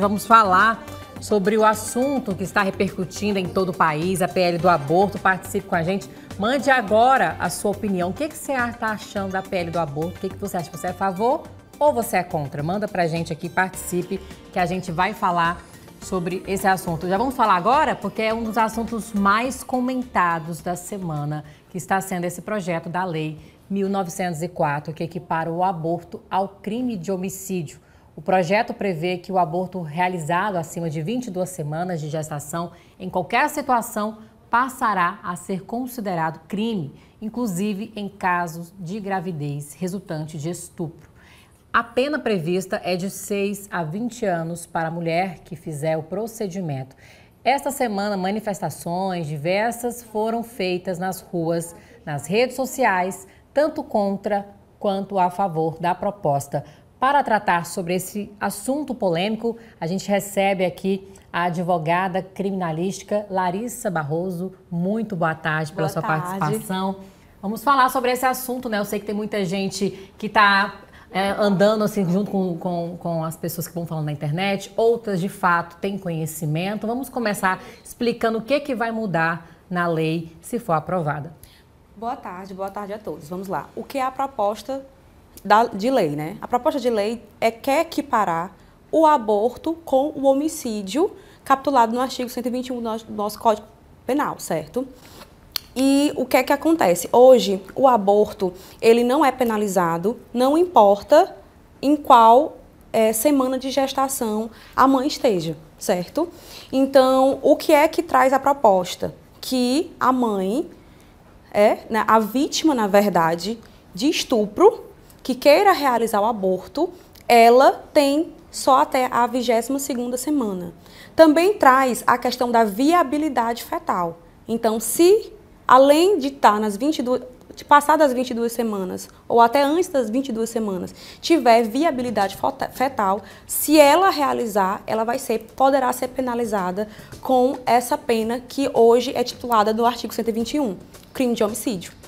Vamos falar sobre o assunto que está repercutindo em todo o país, a PL do aborto. Participe com a gente. Mande agora a sua opinião. O que, que você está achando da PL do aborto? O que, que você acha? Você é a favor ou você é contra? Manda para a gente aqui, participe, que a gente vai falar sobre esse assunto. Já vamos falar agora, porque é um dos assuntos mais comentados da semana, que está sendo esse projeto da Lei 1904, que equipara o aborto ao crime de homicídio. O projeto prevê que o aborto realizado acima de 22 semanas de gestação, em qualquer situação, passará a ser considerado crime, inclusive em casos de gravidez resultante de estupro. A pena prevista é de 6 a 20 anos para a mulher que fizer o procedimento. Esta semana, manifestações diversas foram feitas nas ruas, nas redes sociais, tanto contra quanto a favor da proposta. Para tratar sobre esse assunto polêmico, a gente recebe aqui a advogada criminalística Larissa Barroso. Muito boa tarde boa pela sua tarde. participação. Vamos falar sobre esse assunto, né? Eu sei que tem muita gente que está é, andando assim junto com, com, com, as pessoas que vão falando na internet, outras de fato têm conhecimento. Vamos começar explicando o que, que vai mudar na lei se for aprovada. Boa tarde, boa tarde a todos. Vamos lá. O que é a proposta da, de lei, né? A proposta de lei é quer equiparar o aborto com o homicídio capitulado no artigo 121 do nosso, do nosso Código Penal, certo? E o que é que acontece? Hoje, o aborto, ele não é penalizado, não importa em qual é, semana de gestação a mãe esteja, certo? Então, o que é que traz a proposta? Que a mãe é né, a vítima, na verdade, de estupro que queira realizar o aborto, ela tem só até a 22ª semana. Também traz a questão da viabilidade fetal. Então, se além de estar tá nas 22 de passar das 22 semanas ou até antes das 22 semanas tiver viabilidade fetal, se ela realizar, ela vai ser poderá ser penalizada com essa pena que hoje é titulada do artigo 121, crime de homicídio.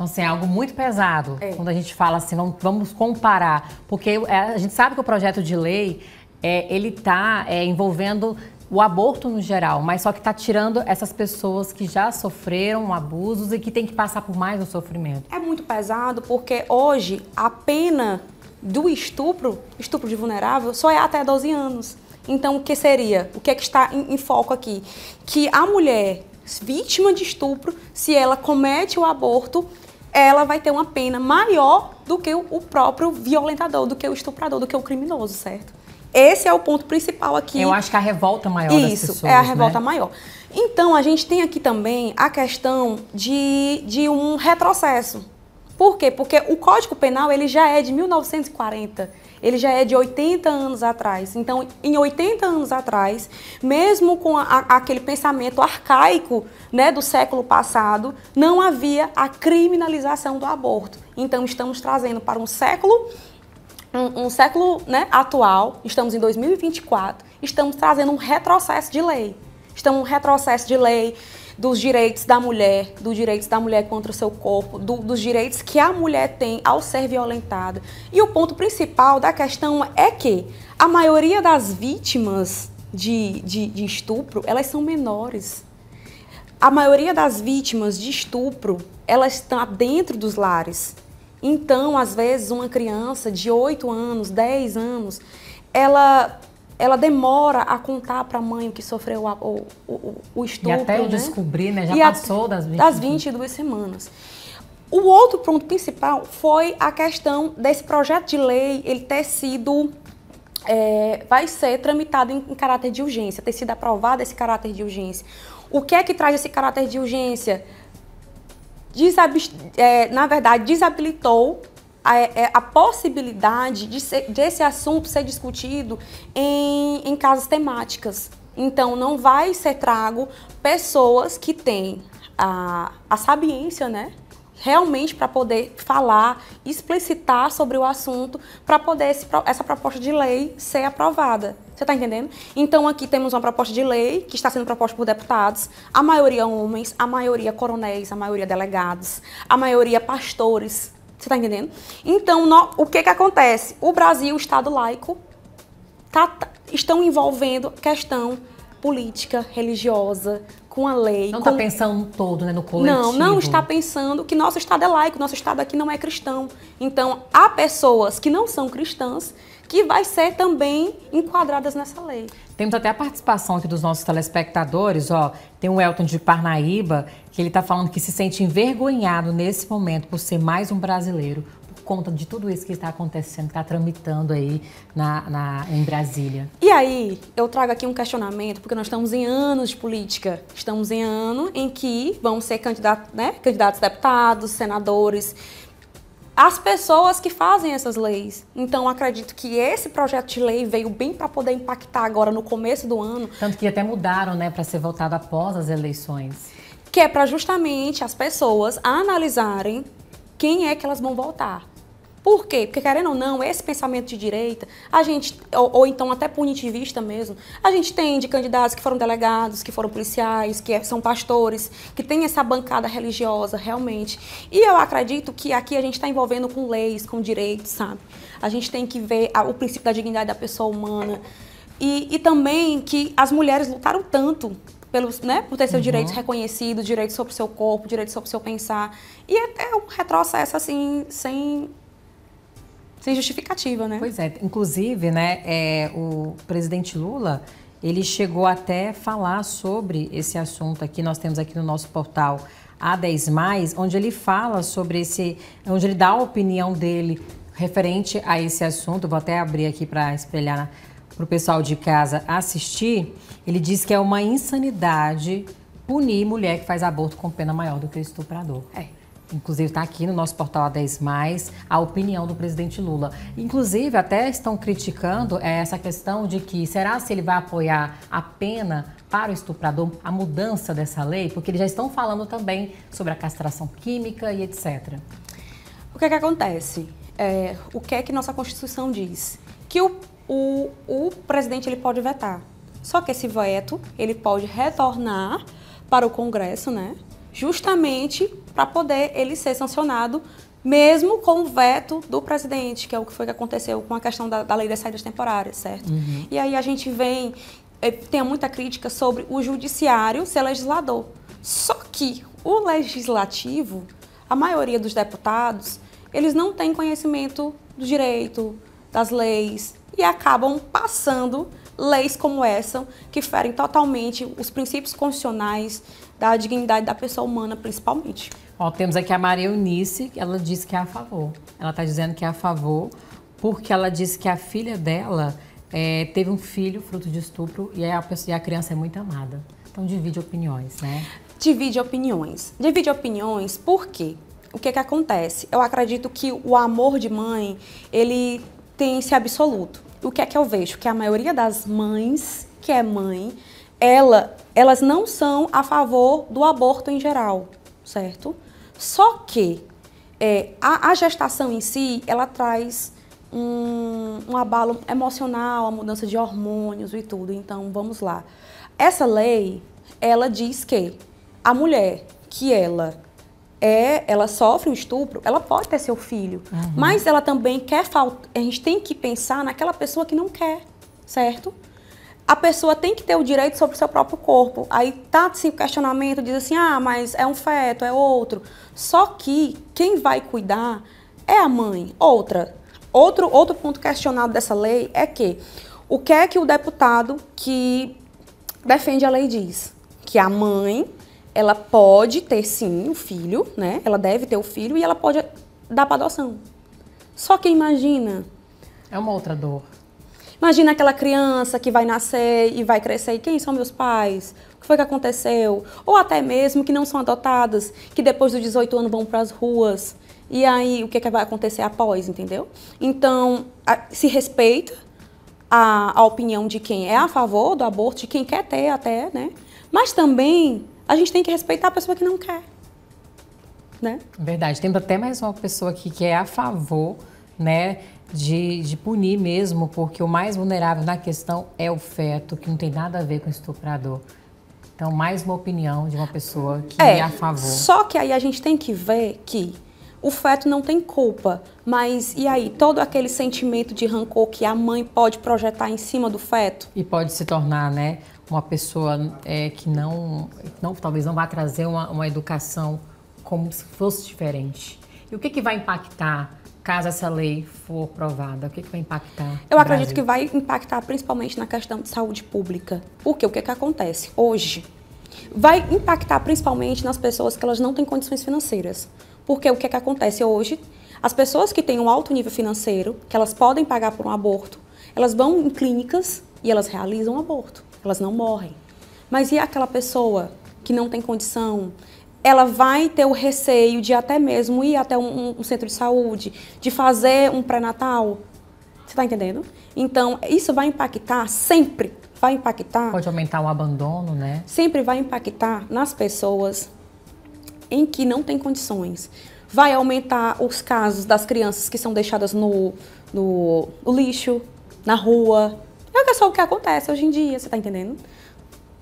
Então, assim, é algo muito pesado é. quando a gente fala assim, vamos, vamos comparar. Porque é, a gente sabe que o projeto de lei, é, ele está é, envolvendo o aborto no geral, mas só que está tirando essas pessoas que já sofreram abusos e que tem que passar por mais um sofrimento. É muito pesado porque hoje a pena do estupro, estupro de vulnerável, só é até 12 anos. Então, o que seria? O que é que está em, em foco aqui? Que a mulher vítima de estupro, se ela comete o aborto, ela vai ter uma pena maior do que o próprio violentador, do que o estuprador, do que o criminoso, certo? Esse é o ponto principal aqui. Eu acho que é a revolta maior Isso, das pessoas, é a né? revolta né? maior. Então, a gente tem aqui também a questão de, de um retrocesso. Por quê? Porque o Código Penal ele já é de 1940 ele já é de 80 anos atrás. Então, em 80 anos atrás, mesmo com a, aquele pensamento arcaico né, do século passado, não havia a criminalização do aborto. Então, estamos trazendo para um século um, um, século né, atual, estamos em 2024, estamos trazendo um retrocesso de lei. Estamos um retrocesso de lei dos direitos da mulher, dos direitos da mulher contra o seu corpo, do, dos direitos que a mulher tem ao ser violentada. E o ponto principal da questão é que a maioria das vítimas de, de, de estupro, elas são menores. A maioria das vítimas de estupro, elas está dentro dos lares. Então, às vezes, uma criança de 8 anos, 10 anos, ela ela demora a contar para a mãe o que sofreu a, o, o, o estupro. E até eu né? descobrir, né? Já e passou a, das 20 das 22 semanas. O outro ponto principal foi a questão desse projeto de lei ele ter sido é, vai ser tramitado em, em, caráter de urgência, ter sido aprovado esse caráter de urgência. O que é que traz esse caráter de urgência? Desab, é, na verdade, desabilitou a, é, a possibilidade de, ser, assunto ser discutido em, em casas temáticas. Então, não vai ser trago pessoas que têm a, a sabiência, né? Realmente para poder falar, explicitar sobre o assunto, para poder esse, essa proposta de lei ser aprovada. Você está entendendo? Então, aqui temos uma proposta de lei que está sendo proposta por deputados, a maioria homens, a maioria coronéis, a maioria delegados, a maioria pastores, você está entendendo? Então, no, o que, que acontece? O Brasil, o Estado laico, tá, tá, estão envolvendo questão política, religiosa, com a lei. Não está pensando todo, né, no coletivo. Não, não está pensando que nosso Estado é laico, nosso Estado aqui não é cristão. Então, há pessoas que não são cristãs que vai ser também enquadradas nessa lei. Temos até a participação aqui dos nossos telespectadores, ó. Tem o Elton de Parnaíba, que ele está falando que se sente envergonhado nesse momento por ser mais um brasileiro, conta de tudo isso que está acontecendo, que está tramitando aí na, na, em Brasília. E aí, eu trago aqui um questionamento, porque nós estamos em anos de política. Estamos em ano em que vão ser candidato, né, candidatos a deputados, senadores as pessoas que fazem essas leis. Então, acredito que esse projeto de lei veio bem para poder impactar agora no começo do ano. Tanto que até mudaram, né, para ser votado após as eleições. Que é para justamente as pessoas analisarem quem é que elas vão votar. Por quê? Porque, querendo ou não, esse pensamento de direita, a gente, ou, ou, então até punitivista mesmo, a gente tem de candidatos que foram delegados, que foram policiais, que é, são pastores, que tem essa bancada religiosa, realmente. E eu acredito que aqui a gente está envolvendo com leis, com direitos, sabe? A gente tem que ver a, o princípio da dignidade da pessoa humana. E, e também que as mulheres lutaram tanto pelos, né, por ter seus uhum. direitos reconhecidos, direitos sobre o seu corpo, direitos sobre o seu pensar. E é, é um retrocesso, assim, sem sem justificativa, né? Pois é, inclusive, né, é, o presidente Lula ele chegou até falar sobre esse assunto aqui. Nós temos aqui no nosso portal A10, onde ele fala sobre esse. onde ele dá a opinião dele referente a esse assunto. Vou até abrir aqui para espelhar para o pessoal de casa assistir. Ele diz que é uma insanidade punir mulher que faz aborto com pena maior do que o estuprador. É inclusive está aqui no nosso portal A10+, a opinião do presidente Lula. Inclusive, até estão criticando é, essa questão de que será se ele vai apoiar a pena para o estuprador, a mudança dessa lei, porque eles já estão falando também sobre a castração química e etc. O que é que acontece? É, o que é que nossa Constituição diz? Que o, o, o presidente ele pode vetar. Só que esse veto ele pode retornar para o Congresso, né? Justamente para poder ele ser sancionado, mesmo com o veto do presidente, que é o que foi que aconteceu com a questão da, da lei das saídas temporárias, certo? Uhum. E aí a gente vem, é, tem muita crítica sobre o judiciário ser legislador. Só que o legislativo, a maioria dos deputados, eles não têm conhecimento do direito, das leis, e acabam passando leis como essa, que ferem totalmente os princípios constitucionais da dignidade da pessoa humana, principalmente. Ó, temos aqui a Maria Eunice, ela disse que é a favor. Ela está dizendo que é a favor porque ela disse que a filha dela é, teve um filho fruto de estupro e a, pessoa, e a criança é muito amada. Então divide opiniões, né? Divide opiniões. Divide opiniões por quê? o que é que acontece? Eu acredito que o amor de mãe, ele competência absoluta. O que é que eu vejo? Que a maioria das mães que é mãe, ela, elas não são a favor do aborto em geral, certo? Só que é, a, a, gestação em si, ela traz um, um abalo emocional, a mudança de hormônios e tudo. Então, vamos lá. Essa lei, ela diz que a mulher que ela é, ela sofre um estupro, ela pode ter seu filho, uhum. mas ela também quer falta. A gente tem que pensar naquela pessoa que não quer, certo? A pessoa tem que ter o direito sobre o seu próprio corpo. Aí tá assim, questionamento, diz assim: ah, mas é um feto, é outro. Só que quem vai cuidar é a mãe. Outra. Outro, outro ponto questionado dessa lei é que o que é que o deputado que defende a lei diz? Que a mãe ela pode ter sim o um filho, né? Ela deve ter o um filho e ela pode dar para adoção. Só que imagina. É uma outra dor. Imagina aquela criança que vai nascer e vai crescer e quem são meus pais? O que foi que aconteceu? Ou até mesmo que não são adotadas, que depois dos 18 anos vão para as ruas. E aí, o que, é que vai acontecer após, entendeu? Então, a, se respeita a, a opinião de quem é a favor do aborto, de quem quer ter até, né? Mas também a gente tem que respeitar a pessoa que não quer. Né? Verdade. Tem até mais uma pessoa aqui que é a favor, né? De, de punir mesmo, porque o mais vulnerável na questão é o feto, que não tem nada a ver com o estuprador. Então, mais uma opinião de uma pessoa que é, é a favor. Só que aí a gente tem que ver que o feto não tem culpa, mas e aí todo aquele sentimento de rancor que a mãe pode projetar em cima do feto? E pode se tornar, né, uma pessoa é, que não, não, talvez não vá trazer uma, uma educação como se fosse diferente. E o que, que vai impactar caso essa lei for aprovada? O que, que vai impactar? Eu acredito que vai impactar principalmente na questão de saúde pública. quê? o que, que acontece hoje? Vai impactar principalmente nas pessoas que elas não têm condições financeiras. Porque o que, é que acontece hoje? As pessoas que têm um alto nível financeiro, que elas podem pagar por um aborto, elas vão em clínicas e elas realizam um aborto. Elas não morrem. Mas e aquela pessoa que não tem condição? Ela vai ter o receio de até mesmo ir até um, um centro de saúde, de fazer um pré-natal. Você está entendendo? Então, isso vai impactar sempre. Vai impactar. Pode aumentar o abandono, né? Sempre vai impactar nas pessoas em que não tem condições. Vai aumentar os casos das crianças que são deixadas no, no, no lixo, na rua. É só o que acontece hoje em dia, você está entendendo?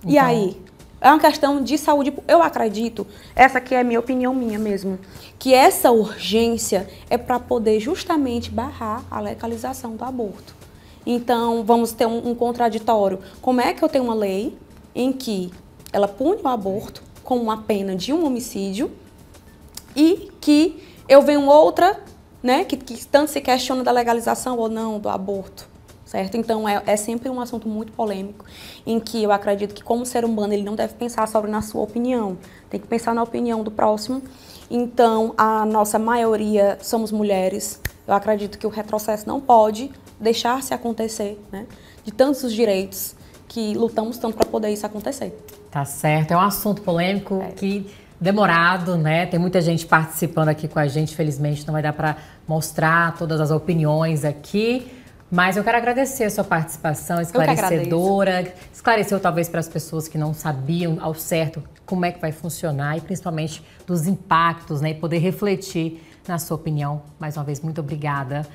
Então... E aí? É uma questão de saúde. Eu acredito, essa aqui é a minha opinião minha mesmo, que essa urgência é para poder justamente barrar a legalização do aborto. Então, vamos ter um, um, contraditório. Como é que eu tenho uma lei em que ela pune o aborto, com uma pena de um homicídio e que eu venho outra, né, que, que tanto se questiona da legalização ou não do aborto, certo? Então é, é sempre um assunto muito polêmico em que eu acredito que como ser humano ele não deve pensar sobre na sua opinião, tem que pensar na opinião do próximo. Então a nossa maioria somos mulheres. Eu acredito que o retrocesso não pode deixar se acontecer, né? De tantos direitos que lutamos tanto para poder isso acontecer. Tá certo. É um assunto polêmico é. que demorado, né? Tem muita gente participando aqui com a gente. Felizmente não vai dar para mostrar todas as opiniões aqui. Mas eu quero agradecer a sua participação esclarecedora, esclareceu talvez para as pessoas que não sabiam ao certo como é que vai funcionar e principalmente dos impactos, né? E poder refletir na sua opinião. Mais uma vez, muito obrigada.